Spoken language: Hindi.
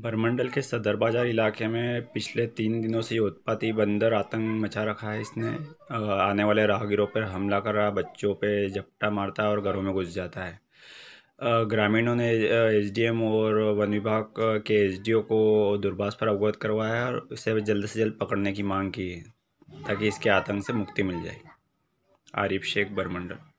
बरमंडल के सदर बाज़ार इलाके में पिछले तीन दिनों से उत्पाती बंदर आतंक मचा रखा है इसने आने वाले राहगीरों पर हमला कर रहा बच्चों पे झपटा मारता है और घरों में घुस जाता है ग्रामीणों ने एसडीएम और वन विभाग के एसडीओ को दूरभाष पर अवगत करवाया है और इसे जल्द से जल्द पकड़ने की मांग की है ताकि इसके आतंक से मुक्ति मिल जाए आरिफ शेख बरमंडल